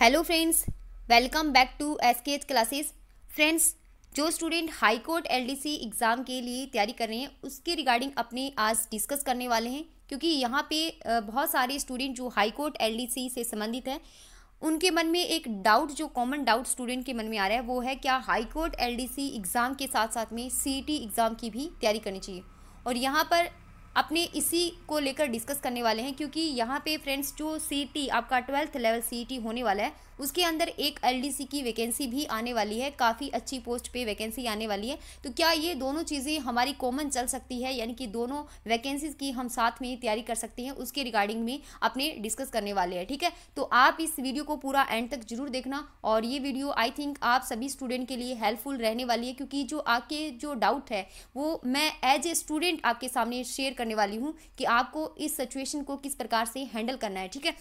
hello friends welcome back to S K H classes friends जो student high court LDC exam के लिए तैयारी कर रहे हैं उसके रिगार्डिंग अपने आज डिस्कस करने वाले हैं क्योंकि यहाँ पे बहुत सारे स्टूडेंट जो हाई कोर्ट एलडीसी से संबंधित हैं उनके मन में एक डाउट जो कॉमन डाउट स्टूडेंट के मन में आ रहा है वो है क्या हाई कोर्ट सी एग्ज़ाम के साथ साथ में टी एग्ज़ाम e की भी तैयारी करनी चाहिए और यहाँ पर अपने इसी को लेकर डिस्कस करने वाले हैं क्योंकि यहाँ पे फ्रेंड्स जो सी आपका ट्वेल्थ लेवल सी होने वाला है उसके अंदर एक एल की वैकेंसी भी आने वाली है काफ़ी अच्छी पोस्ट पे वैकेंसी आने वाली है तो क्या ये दोनों चीज़ें हमारी कॉमन चल सकती है यानी कि दोनों वैकेंसीज की हम साथ में तैयारी कर सकते हैं उसके रिगार्डिंग में अपने डिस्कस करने वाले हैं ठीक है तो आप इस वीडियो को पूरा एंड तक जरूर देखना और ये वीडियो आई थिंक आप सभी स्टूडेंट के लिए हेल्पफुल रहने वाली है क्योंकि जो आपके जो डाउट है वो मैं एज ए स्टूडेंट आपके सामने शेयर करने वाली हूँ कि आपको इस सिचुएशन को किस प्रकार से हैंडल करना है ठीक है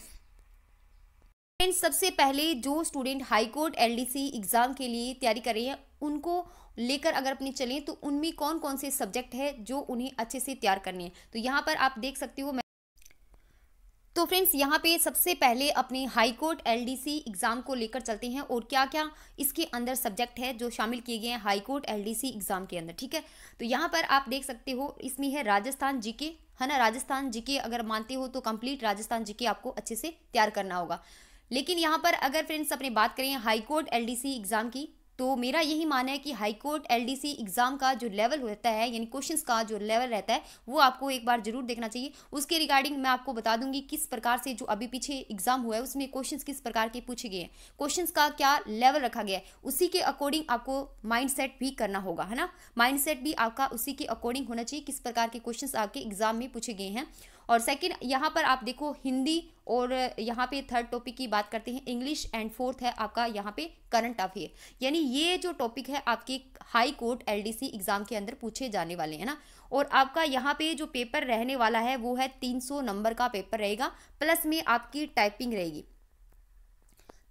फ्रेंड्स सबसे पहले जो student high court LDC exam के लिए तैयारी कर रहे हैं उनको लेकर अगर अपने चलें तो उनमें कौन कौन से सब्जेक्ट है जो उन्हें अच्छे से तैयार करने हैं तो यहाँ पर आप देख सकते हो मैं तो फ्रेंड्स यहाँ पे सबसे पहले अपने हाई कोर्ट एलडीसी एग्ज़ाम को लेकर चलते हैं और क्या क्या इसके अंदर सब्जेक्ट है जो शामिल किए गए हैं हाई कोर्ट एलडीसी एग्ज़ाम के अंदर ठीक है तो यहाँ पर आप देख सकते हो इसमें है राजस्थान जीके है ना राजस्थान जीके अगर मानते हो तो कंप्लीट राजस्थान जीके आपको अच्छे से तैयार करना होगा लेकिन यहाँ पर अगर फ्रेंड्स अपने बात करें हाईकोर्ट एल सी एग्ज़ाम की तो मेरा यही मानना है कि हाईकोर्ट एल सी एग्ज़ाम का जो लेवल रहता है यानी क्वेश्चंस का जो लेवल रहता है वो आपको एक बार जरूर देखना चाहिए उसके रिगार्डिंग मैं आपको बता दूंगी किस प्रकार से जो अभी पीछे एग्ज़ाम हुआ है उसमें क्वेश्चंस किस प्रकार के पूछे गए हैं क्वेश्चंस का क्या लेवल रखा गया है उसी के अकॉर्डिंग आपको माइंड भी करना होगा है ना माइंड भी आपका उसी के अकॉर्डिंग होना चाहिए किस प्रकार के क्वेश्चन आपके एग्ज़ाम में पूछे गए हैं और सेकंड यहाँ पर आप देखो हिंदी और यहाँ पे थर्ड टॉपिक की बात करते हैं इंग्लिश एंड फोर्थ है आपका यहाँ पे करंट अफेयर यानी ये जो टॉपिक है आपके हाई कोर्ट एलडीसी एग्ज़ाम के अंदर पूछे जाने वाले हैं ना और आपका यहाँ पे जो पेपर रहने वाला है वो है 300 नंबर का पेपर रहेगा प्लस में आपकी टाइपिंग रहेगी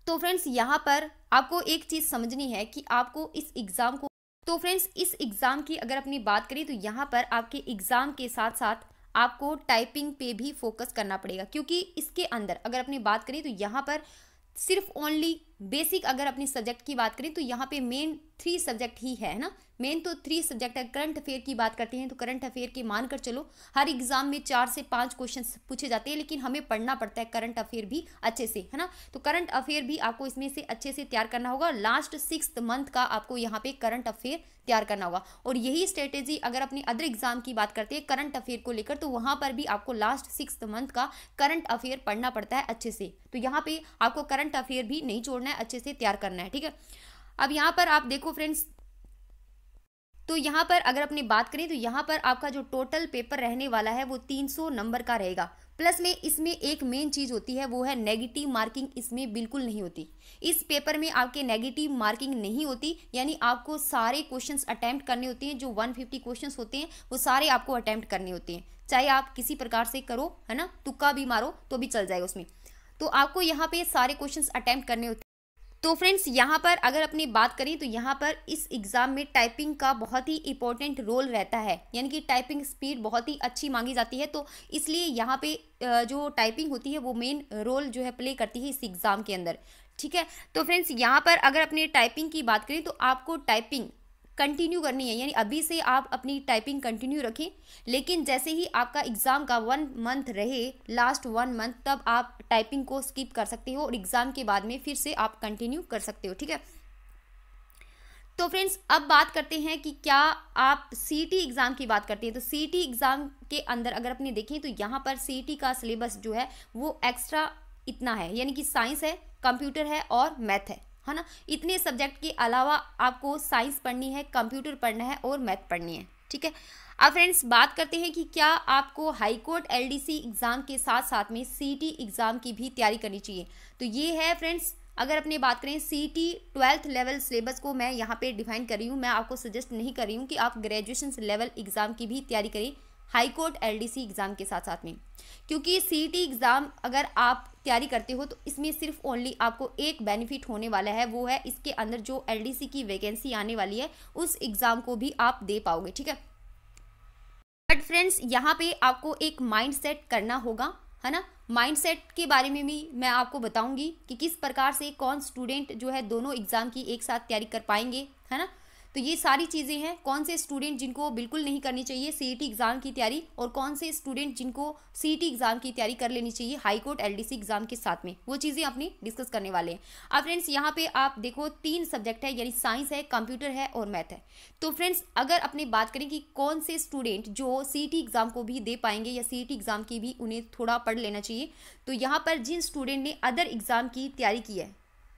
तो फ्रेंड्स यहाँ पर आपको एक चीज़ समझनी है कि आपको इस एग्ज़ाम को तो फ्रेंड्स इस एग्ज़ाम की अगर अपनी बात करें तो यहाँ पर आपके एग्ज़ाम के साथ साथ आपको टाइपिंग पे भी फोकस करना पड़ेगा क्योंकि इसके अंदर अगर अपनी बात करें तो यहाँ पर सिर्फ ओनली बेसिक अगर अपने सब्जेक्ट की बात करें तो यहाँ पे मेन थ्री सब्जेक्ट ही है ना मेन तो थ्री सब्जेक्ट है करंट अफेयर की बात करते हैं तो करंट अफेयर के मानकर चलो हर एग्जाम में चार से पांच क्वेश्चन पूछे जाते हैं लेकिन हमें पढ़ना पड़ता है करंट अफेयर भी अच्छे से है ना तो करंट अफेयर भी आपको इसमें से अच्छे से तैयार करना होगा लास्ट सिक्स मंथ का आपको यहाँ पे करंट अफेयर तैयार करना होगा और यही स्ट्रेटेजी अगर अपने अदर एग्जाम की बात करते हैं करंट अफेयर को लेकर तो वहां पर भी आपको लास्ट सिक्स मंथ का करंट अफेयर पढ़ना पड़ता है अच्छे से तो यहाँ पे आपको करंट अफेयर भी नहीं छोड़ना है अच्छे से तैयार करना है ठीक है अब यहाँ पर आप देखो फ्रेंड्स तो यहाँ पर अगर अपने बात करें तो यहाँ पर आपका जो टोटल पेपर रहने वाला है वो 300 नंबर का रहेगा प्लस में इसमें एक मेन चीज़ होती है वो है नेगेटिव मार्किंग इसमें बिल्कुल नहीं होती इस पेपर में आपके नेगेटिव मार्किंग नहीं होती यानी आपको सारे क्वेश्चंस अटैम्प्ट करने होते हैं जो 150 क्वेश्चंस होते हैं वो सारे आपको अटैम्प्ट करने होते हैं चाहे आप किसी प्रकार से करो है ना तुक्का भी मारो तो भी चल जाएगा उसमें तो आपको यहाँ पे सारे क्वेश्चन अटैम्प्ट करने होते हैं तो फ्रेंड्स यहाँ पर अगर अपनी बात करें तो यहाँ पर इस एग्ज़ाम में टाइपिंग का बहुत ही इंपॉर्टेंट रोल रहता है यानी कि टाइपिंग स्पीड बहुत ही अच्छी मांगी जाती है तो इसलिए यहाँ पे जो टाइपिंग होती है वो मेन रोल जो है प्ले करती है इस एग्ज़ाम के अंदर ठीक है तो फ्रेंड्स यहाँ पर अगर अपने टाइपिंग की बात करें तो आपको टाइपिंग कंटिन्यू करनी है यानी अभी से आप अपनी टाइपिंग कंटिन्यू रखें लेकिन जैसे ही आपका एग्ज़ाम का वन मंथ रहे लास्ट वन मंथ तब आप टाइपिंग को स्किप कर सकते हो और एग्ज़ाम के बाद में फिर से आप कंटिन्यू कर सकते हो ठीक है तो फ्रेंड्स अब बात करते हैं कि क्या आप सीटी एग्ज़ाम की बात करते हैं तो सीटी एग्ज़ाम के अंदर अगर अपने देखें तो यहाँ पर सीटी का सिलेबस जो है वो एक्स्ट्रा इतना है यानी कि साइंस है कंप्यूटर है और मैथ है है ना इतने सब्जेक्ट के अलावा आपको साइंस पढ़नी है कंप्यूटर पढ़ना है और मैथ पढ़नी है ठीक है अब फ्रेंड्स बात करते हैं कि क्या आपको हाई कोर्ट एलडीसी एग्ज़ाम के साथ साथ में सीटी एग्ज़ाम की भी तैयारी करनी चाहिए तो ये है फ्रेंड्स अगर अपने बात करें C T twelfth level syllabus को मैं यहाँ पे डिफाइन कर रही हूँ मैं आपको सजेस्ट नहीं कर रही हूँ कि आप ग्रेजुएशन लेवल एग्ज़ाम की भी तैयारी करें हाई कोर्ट एलडीसी एग्ज़ाम के साथ साथ में क्योंकि सीईटी एग्ज़ाम अगर आप तैयारी करते हो तो इसमें सिर्फ ओनली आपको एक बेनिफिट होने वाला है वो है इसके अंदर जो एलडीसी की वैकेंसी आने वाली है उस एग्ज़ाम को भी आप दे पाओगे ठीक है बट फ्रेंड्स यहाँ पे आपको एक माइंड सेट करना होगा है ना माइंड सेट के बारे में भी मैं आपको बताऊंगी कि किस प्रकार से कौन स्टूडेंट जो है दोनों एग्ज़ाम की एक साथ तैयारी कर पाएंगे है ना तो ये सारी चीज़ें हैं कौन से स्टूडेंट जिनको बिल्कुल नहीं करनी चाहिए सी एग्ज़ाम e की तैयारी और कौन से स्टूडेंट जिनको सी एग्ज़ाम e की तैयारी कर लेनी चाहिए हाईकोर्ट एल एग्ज़ाम के साथ में वो चीज़ें अपनी डिस्कस करने वाले हैं अब फ्रेंड्स यहाँ पर आप देखो तीन सब्जेक्ट है यानी साइंस है कंप्यूटर है और मैथ है तो फ्रेंड्स अगर अपने बात करें कि कौन से स्टूडेंट जो सी एग्ज़ाम e को भी दे पाएंगे या सी एग्ज़ाम की भी उन्हें थोड़ा पढ़ लेना चाहिए तो यहाँ पर जिन स्टूडेंट ने अदर एग्ज़ाम की तैयारी की है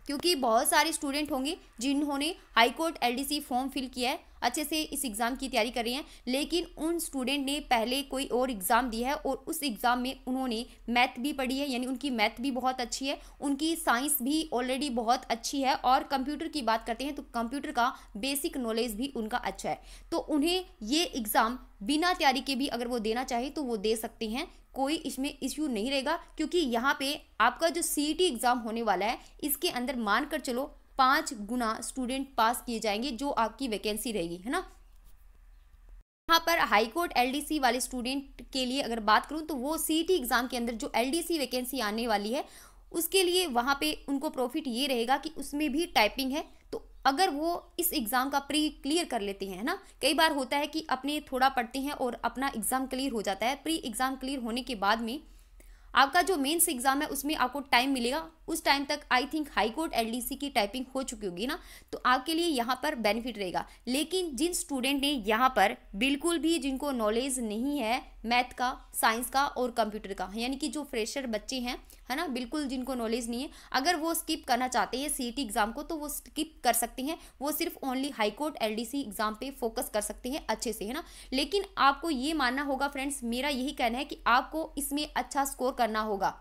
क्योंकि बहुत सारे स्टूडेंट होंगे जिन्होंने हाईकोर्ट एलडीसी फॉर्म फिल किया है अच्छे से इस एग्ज़ाम की तैयारी कर रहे हैं लेकिन उन स्टूडेंट ने पहले कोई और एग्ज़ाम दिया है और उस एग्ज़ाम में उन्होंने मैथ भी पढ़ी है यानी उनकी मैथ भी बहुत अच्छी है उनकी साइंस भी ऑलरेडी बहुत अच्छी है और कंप्यूटर की बात करते हैं तो कंप्यूटर का बेसिक नॉलेज भी उनका अच्छा है तो उन्हें ये एग्ज़ाम बिना तैयारी के भी अगर वो देना चाहे तो वो दे सकते हैं कोई इसमें इश्यू नहीं रहेगा क्योंकि यहाँ पे आपका जो सी एग्ज़ाम e होने वाला है इसके अंदर मान कर चलो पाँच गुना स्टूडेंट पास किए जाएंगे जो आपकी वैकेंसी रहेगी है ना यहाँ पर हाई कोर्ट एलडीसी वाले स्टूडेंट के लिए अगर बात करूँ तो वो सी एग्ज़ाम e के अंदर जो एलडीसी वैकेंसी आने वाली है उसके लिए वहाँ पे उनको प्रॉफिट ये रहेगा कि उसमें भी टाइपिंग है तो अगर वो इस एग्ज़ाम का प्री क्लियर कर लेते हैं ना कई बार होता है कि अपने थोड़ा पढ़ते हैं और अपना एग्ज़ाम क्लियर हो जाता है प्री एग्ज़ाम क्लियर होने के बाद में आपका जो मेंस एग्ज़ाम है उसमें आपको टाइम मिलेगा उस टाइम तक I think high court L की टाइपिंग हो चुकी होगी ना तो आपके लिए यहाँ पर बेनिफिट रहेगा लेकिन जिन स्टूडेंट ने यहाँ पर बिल्कुल भी जिनको नॉलेज नहीं है मैथ का साइंस का और कंप्यूटर का यानी कि जो फ्रेशर बच्चे हैं है ना बिल्कुल जिनको नॉलेज नहीं है अगर वो स्किप करना चाहते हैं सी एग्ज़ाम e को तो वो स्किप कर सकते हैं वो सिर्फ ओनली हाईकोर्ट एल एग्ज़ाम पे फोकस कर सकते हैं अच्छे से है ना लेकिन आपको ये मानना होगा फ्रेंड्स मेरा यही कहना है कि आपको इसमें अच्छा स्कोर करना होगा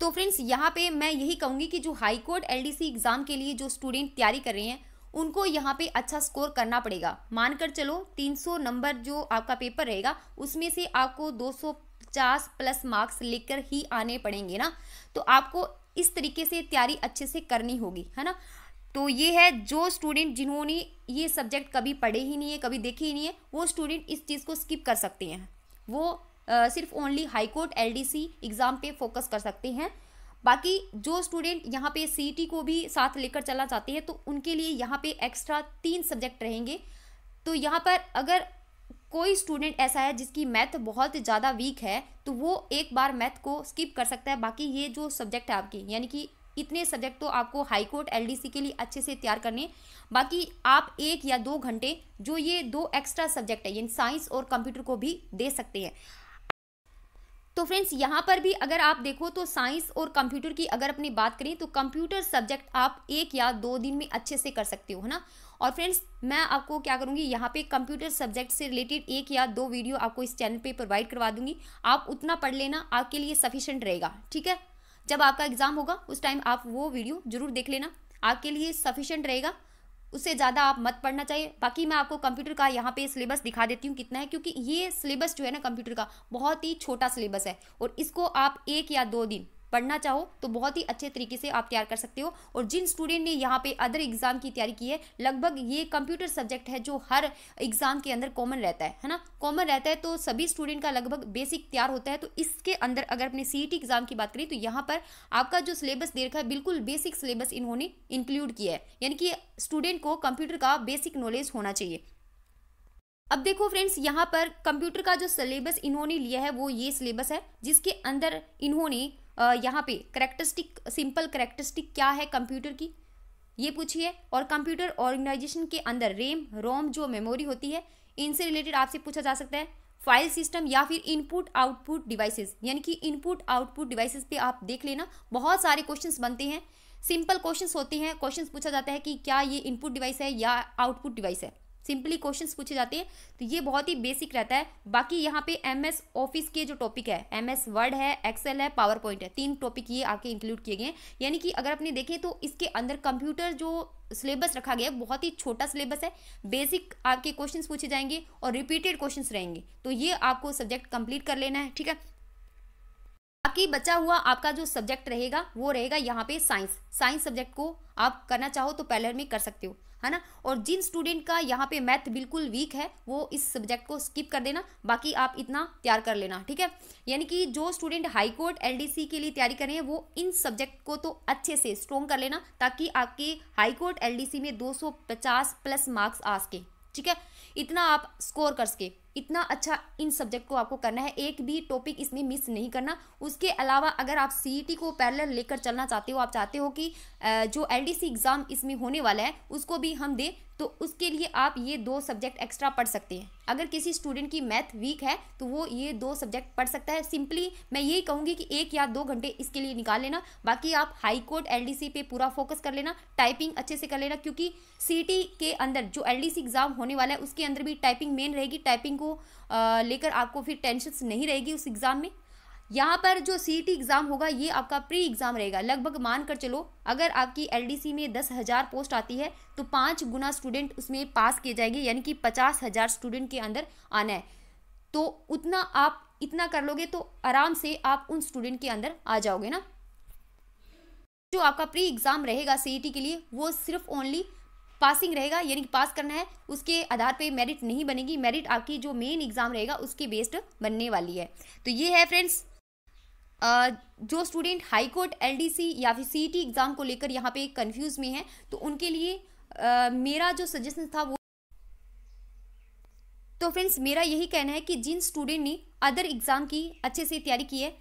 तो फ्रेंड्स यहाँ पे मैं यही कहूँगी कि जो हाई कोर्ट एलडीसी एग्ज़ाम के लिए जो स्टूडेंट तैयारी कर रहे हैं उनको यहाँ पे अच्छा स्कोर करना पड़ेगा मानकर चलो 300 नंबर जो आपका पेपर रहेगा उसमें से आपको 250 प्लस मार्क्स लेकर ही आने पड़ेंगे ना तो आपको इस तरीके से तैयारी अच्छे से करनी होगी है ना तो ये है जो स्टूडेंट जिन्होंने ये सब्जेक्ट कभी पढ़े ही नहीं है कभी देखे ही नहीं है वो स्टूडेंट इस चीज़ को स्किप कर सकते हैं वो सिर्फ ओनली हाईकोर्ट एलडीसी एग्ज़ाम पे फोकस कर सकते हैं बाकी जो स्टूडेंट यहाँ पे टी e को भी साथ लेकर चलना चाहते हैं तो उनके लिए यहाँ पे एक्स्ट्रा तीन सब्जेक्ट रहेंगे तो यहाँ पर अगर कोई स्टूडेंट ऐसा है जिसकी मैथ बहुत ज़्यादा वीक है तो वो एक बार मैथ को स्किप कर सकता है बाकी ये जो सब्जेक्ट है आपके यानी कि इतने सब्जेक्ट तो आपको हाई डी एलडीसी के लिए अच्छे से तैयार करने बाकी आप एक या दो घंटे जो ये दो एक्स्ट्रा सब्जेक्ट है यानी साइंस और कंप्यूटर को भी दे सकते हैं तो फ्रेंड्स यहाँ पर भी अगर आप देखो तो साइंस और कंप्यूटर की अगर अपनी बात करें तो कंप्यूटर सब्जेक्ट आप एक या दो दिन में अच्छे से कर सकते हो है ना और फ्रेंड्स मैं आपको क्या करूँगी यहाँ पे कंप्यूटर सब्जेक्ट से रिलेटेड एक या दो वीडियो आपको इस चैनल पे प्रोवाइड करवा दूंगी आप उतना पढ़ लेना आपके लिए सफिशेंट रहेगा ठीक है जब आपका एग्ज़ाम होगा उस टाइम आप वो वीडियो जरूर देख लेना आपके लिए सफिशेंट रहेगा उससे ज़्यादा आप मत पढ़ना चाहिए बाकी मैं आपको कंप्यूटर का यहाँ पे सिलेबस दिखा देती हूँ कितना है क्योंकि ये सिलेबस जो है ना कंप्यूटर का बहुत ही छोटा सिलेबस है और इसको आप एक या दो दिन पढ़ना चाहो तो बहुत ही अच्छे तरीके से आप तैयार कर सकते हो और जिन स्टूडेंट ने यहाँ पे अदर एग्जाम की तैयारी की है लगभग ये कंप्यूटर सब्जेक्ट है जो हर एग्जाम के अंदर कॉमन रहता है है ना कॉमन रहता है तो सभी स्टूडेंट का लगभग बेसिक तैयार होता है तो इसके अंदर अगर अपने सी एग्जाम e की बात करें तो यहाँ पर आपका जो सिलेबस दे रखा है बिल्कुल बेसिक सिलेबस इन्होंने इंक्लूड किया है यानी कि स्टूडेंट को कंप्यूटर का बेसिक नॉलेज होना चाहिए अब देखो फ्रेंड्स यहाँ पर कंप्यूटर का जो सिलेबस इन्होंने लिया है वो ये सिलेबस है जिसके अंदर इन्होंने यहाँ पे करेक्टरिस्टिक सिंपल करेक्टरिस्टिक क्या है कंप्यूटर की ये पूछिए और कंप्यूटर ऑर्गेनाइजेशन के अंदर रेम रोम जो मेमोरी होती है इनसे रिलेटेड आपसे पूछा जा सकता है फाइल सिस्टम या फिर इनपुट आउटपुट डिवाइसेस यानी कि इनपुट आउटपुट डिवाइसेस पे आप देख लेना बहुत सारे क्वेश्चंस बनते हैं सिंपल क्वेश्चंस होते हैं क्वेश्चंस पूछा जाता है कि क्या ये इनपुट डिवाइस है या आउटपुट डिवाइस है सिंपली क्वेश्चंस पूछे जाते हैं तो ये बहुत ही बेसिक रहता है बाकी यहाँ पे एम एस ऑफिस के जो टॉपिक है एम एस वर्ड है एक्सेल है पावर पॉइंट है तीन टॉपिक ये आके इंक्लूड किए गए यानी कि अगर आपने देखें तो इसके अंदर कंप्यूटर जो सिलेबस रखा गया बहुत ही छोटा सिलेबस है बेसिक आपके क्वेश्चन पूछे जाएंगे और रिपीटेड क्वेश्चन रहेंगे तो ये आपको सब्जेक्ट कंप्लीट कर लेना है ठीक है बाकी बचा हुआ आपका जो सब्जेक्ट रहेगा वो रहेगा यहाँ पे साइंस साइंस सब्जेक्ट को आप करना चाहो तो पहले में कर सकते हो है ना और जिन स्टूडेंट का यहाँ पे मैथ बिल्कुल वीक है वो इस सब्जेक्ट को स्किप कर देना बाकी आप इतना तैयार कर लेना ठीक है यानी कि जो स्टूडेंट हाई कोर्ट एलडीसी के लिए तैयारी करें वो इन सब्जेक्ट को तो अच्छे से स्ट्रॉन्ग कर लेना ताकि आपके हाई कोर्ट एलडीसी में पचास प्लस मार्क्स आ सके ठीक है इतना आप स्कोर कर सके इतना अच्छा इन सब्जेक्ट को आपको करना है एक भी टॉपिक इसमें मिस नहीं करना उसके अलावा अगर आप सी e को पैरल लेकर चलना चाहते हो आप चाहते हो कि जो एल एग्ज़ाम इसमें होने वाला है उसको भी हम दें तो उसके लिए आप ये दो सब्जेक्ट एक्स्ट्रा पढ़ सकते हैं अगर किसी स्टूडेंट की मैथ वीक है तो वो ये दो सब्जेक्ट पढ़ सकता है सिंपली मैं यही कहूँगी कि एक या दो घंटे इसके लिए निकाल लेना बाकी आप हाई कोर्ट एलडीसी पे पूरा फोकस कर लेना टाइपिंग अच्छे से कर लेना क्योंकि सी e के अंदर जो एल एग्ज़ाम होने वाला है उसके अंदर भी टाइपिंग मेन रहेगी टाइपिंग को को लेकर आपको फिर टेंशन नहीं रहेगी उस एग्ज़ाम में यहाँ पर जो सी टी एग्ज़ाम होगा ये आपका प्री एग्ज़ाम रहेगा लगभग मान कर चलो अगर आपकी एल में दस हज़ार पोस्ट आती है तो पाँच गुना स्टूडेंट उसमें पास किए जाएंगे यानी कि पचास हज़ार स्टूडेंट के अंदर आना है तो उतना आप इतना कर लोगे तो आराम से आप उन स्टूडेंट के अंदर आ जाओगे ना जो आपका प्री एग्ज़ाम रहेगा सी e के लिए वो सिर्फ ओनली पासिंग रहेगा यानी पास करना है उसके आधार पे मेरिट नहीं बनेगी मेरिट आपकी जो मेन एग्ज़ाम रहेगा उसके बेस्ड बनने वाली है तो ये है फ्रेंड्स जो स्टूडेंट हाई कोर्ट एलडीसी या फिर सीईटी एग्ज़ाम e को लेकर यहाँ पे कंफ्यूज में हैं तो उनके लिए आ, मेरा जो सजेशन था वो तो फ्रेंड्स मेरा यही कहना है कि जिन स्टूडेंट ने अदर एग्ज़ाम की अच्छे से तैयारी की है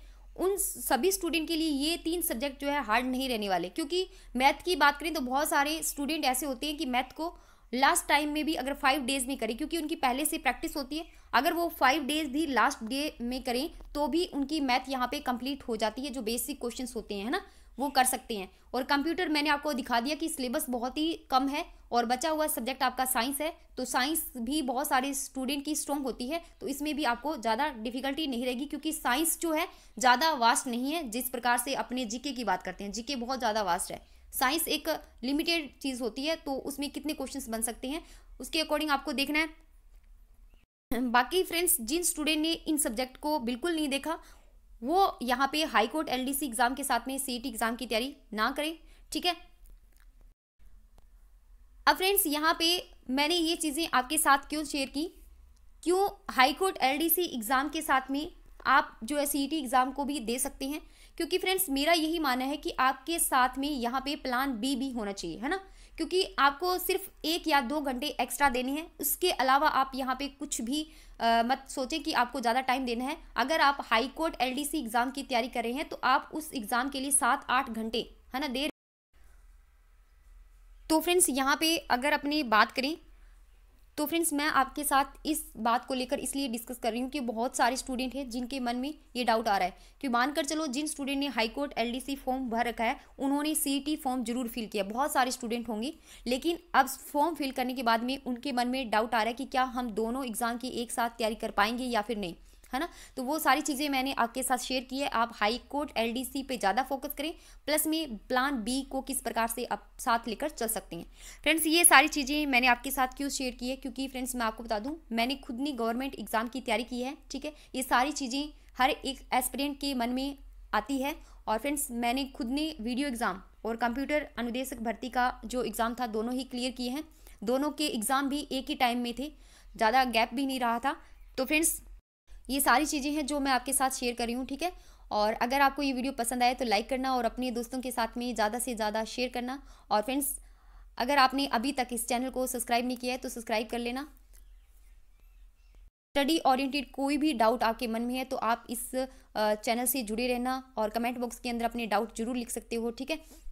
उन सभी स्टूडेंट के लिए ये तीन सब्जेक्ट जो है हार्ड नहीं रहने वाले क्योंकि मैथ की बात करें तो बहुत सारे स्टूडेंट ऐसे होते हैं कि मैथ को लास्ट टाइम में भी अगर फाइव डेज में करें क्योंकि उनकी पहले से प्रैक्टिस होती है अगर वो फाइव डेज भी लास्ट डे में करें तो भी उनकी मैथ यहाँ पे कंप्लीट हो जाती है जो बेसिक क्वेश्चंस होते हैं है ना वो कर सकते हैं और कंप्यूटर मैंने आपको दिखा दिया कि सिलेबस बहुत ही कम है और बचा हुआ सब्जेक्ट आपका साइंस है तो साइंस भी बहुत सारे स्टूडेंट की स्ट्रॉन्ग होती है तो इसमें भी आपको ज़्यादा डिफिकल्टी नहीं रहेगी क्योंकि साइंस जो है ज़्यादा वास्ट नहीं है जिस प्रकार से अपने जीके की बात करते हैं जीके बहुत ज़्यादा वास्ट है साइंस एक लिमिटेड चीज़ होती है तो उसमें कितने क्वेश्चन बन सकते हैं उसके अकॉर्डिंग आपको देखना है बाकी फ्रेंड्स जिन स्टूडेंट ने इन सब्जेक्ट को बिल्कुल नहीं देखा वो यहाँ पे हाई कोर्ट एलडीसी एग्जाम के साथ में टी एग्जाम e की तैयारी ना करें ठीक है अब फ्रेंड्स यहाँ पे मैंने ये चीज़ें आपके साथ क्यों शेयर की क्यों हाई कोर्ट एलडीसी एग्ज़ाम के साथ में आप जो है टी एग्ज़ाम e को भी दे सकते हैं क्योंकि फ्रेंड्स मेरा यही मानना है कि आपके साथ में यहाँ पे प्लान बी भी होना चाहिए है ना क्योंकि आपको सिर्फ एक या दो घंटे एक्स्ट्रा देने हैं उसके अलावा आप यहाँ पे कुछ भी आ, मत सोचें कि आपको ज़्यादा टाइम देना है अगर आप हाई कोर्ट एल एग्ज़ाम की तैयारी कर रहे हैं तो आप उस एग्ज़ाम के लिए सात आठ घंटे है ना देर तो फ्रेंड्स यहाँ पे अगर अपनी बात करें तो फ्रेंड्स मैं आपके साथ इस बात को लेकर इसलिए डिस्कस कर रही हूँ कि बहुत सारे स्टूडेंट हैं जिनके मन में ये डाउट आ रहा है कि मानकर चलो जिन स्टूडेंट ने हाईकोर्ट एलडीसी फॉर्म भर रखा है उन्होंने सीईटी फॉर्म e जरूर फिल किया बहुत सारे स्टूडेंट होंगे लेकिन अब फॉर्म फिल करने के बाद में उनके मन में डाउट आ रहा है कि क्या हम दोनों एग्ज़ाम की एक साथ तैयारी कर पाएंगे या फिर नहीं है ना तो वो सारी चीज़ें मैंने आपके साथ शेयर की है आप हाई कोर्ट एलडीसी पे ज़्यादा फोकस करें प्लस में प्लान बी को किस प्रकार से आप साथ लेकर चल सकते हैं फ्रेंड्स ये सारी चीज़ें मैंने आपके साथ क्यों शेयर की है क्योंकि फ्रेंड्स मैं आपको बता दूँ मैंने खुद ने गवर्नमेंट एग्ज़ाम की तैयारी की है ठीक है ये सारी चीज़ें हर एक एस्पिरेंट के मन में आती है और फ्रेंड्स मैंने खुद ने वीडियो एग्ज़ाम और कंप्यूटर अनुदेशक भर्ती का जो एग्ज़ाम था दोनों ही क्लियर किए हैं दोनों के एग्ज़ाम भी एक ही टाइम में थे ज़्यादा गैप भी नहीं रहा था तो फ्रेंड्स ये सारी चीज़ें हैं जो मैं आपके साथ शेयर कर रही हूँ ठीक है और अगर आपको ये वीडियो पसंद आए तो लाइक करना और अपने दोस्तों के साथ में ज़्यादा से ज़्यादा शेयर करना और फ्रेंड्स अगर आपने अभी तक इस चैनल को सब्सक्राइब नहीं किया है तो सब्सक्राइब कर लेना स्टडी ओरिएंटेड कोई भी डाउट आपके मन में है तो आप इस चैनल से जुड़े रहना और कमेंट बॉक्स के अंदर अपने डाउट जरूर लिख सकते हो ठीक है